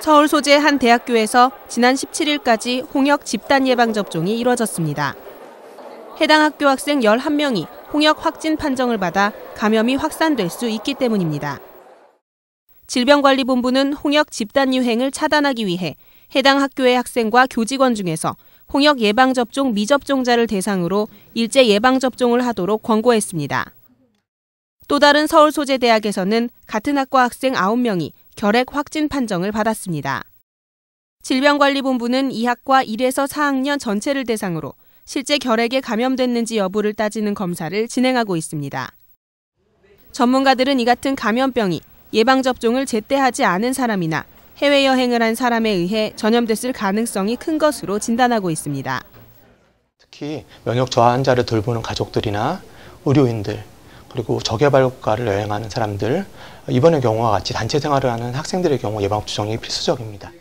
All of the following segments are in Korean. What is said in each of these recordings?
서울 소재 한 대학교에서 지난 17일까지 홍역 집단 예방 접종이 이뤄졌습니다. 해당 학교 학생 11명이 홍역 확진 판정을 받아 감염이 확산될 수 있기 때문입니다. 질병관리본부는 홍역 집단 유행을 차단하기 위해 해당 학교의 학생과 교직원 중에서 홍역 예방접종 미접종자를 대상으로 일제 예방접종을 하도록 권고했습니다. 또 다른 서울 소재 대학에서는 같은 학과 학생 9명이 결핵 확진 판정을 받았습니다. 질병관리본부는 이학과 1에서 4학년 전체를 대상으로 실제 결핵에 감염됐는지 여부를 따지는 검사를 진행하고 있습니다. 전문가들은 이 같은 감염병이 예방접종을 제때 하지 않은 사람이나 해외여행을 한 사람에 의해 전염됐을 가능성이 큰 것으로 진단하고 있습니다. 특히 면역 저하 환자를 돌보는 가족들이나 의료인들, 그리고 저개발국가를 여행하는 사람들, 이번의 경우와 같이 단체 생활을 하는 학생들의 경우 예방흡 주정이 필수적입니다.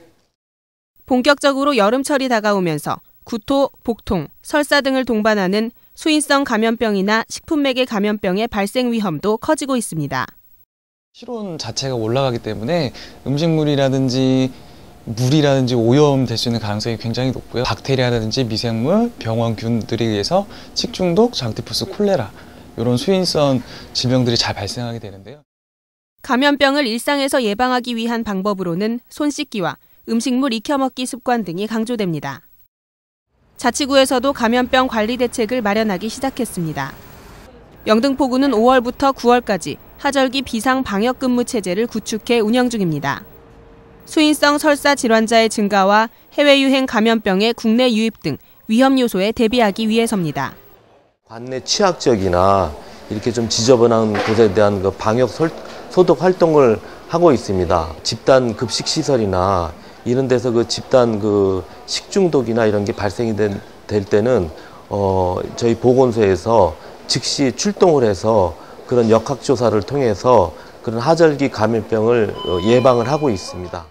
본격적으로 여름철이 다가오면서 구토, 복통, 설사 등을 동반하는 수인성 감염병이나 식품매개 감염병의 발생 위험도 커지고 있습니다. 실온 자체가 올라가기 때문에 음식물이라든지 물이라든지 오염될 수 있는 가능성이 굉장히 높고요. 박테리아라든지 미생물, 병원균들에 의해서 식중독, 장티푸스, 콜레라 이런 수인성 질병들이 잘 발생하게 되는데요. 감염병을 일상에서 예방하기 위한 방법으로는 손 씻기와 음식물 익혀 먹기 습관 등이 강조됩니다. 자치구에서도 감염병 관리 대책을 마련하기 시작했습니다. 영등포구는 5월부터 9월까지 하절기 비상 방역 근무 체제를 구축해 운영 중입니다. 수인성 설사 질환자의 증가와 해외 유행 감염병의 국내 유입 등 위험 요소에 대비하기 위해서입니다. 관내 취약적이나 이렇게 좀 지저분한 곳에 대한 그 방역 설, 소독 활동을 하고 있습니다. 집단 급식 시설이나 이런 데서 그 집단 그 식중독이나 이런 게 발생이 된, 될 때는 어, 저희 보건소에서 즉시 출동을 해서 그런 역학조사를 통해서 그런 하절기 감염병을 어, 예방을 하고 있습니다.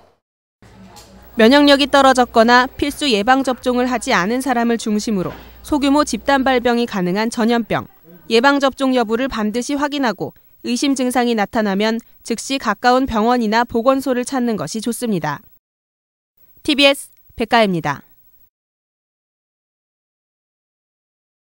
면역력이 떨어졌거나 필수 예방접종을 하지 않은 사람을 중심으로 소규모 집단 발병이 가능한 전염병, 예방접종 여부를 반드시 확인하고 의심 증상이 나타나면 즉시 가까운 병원이나 보건소를 찾는 것이 좋습니다. TBS 백가입니다.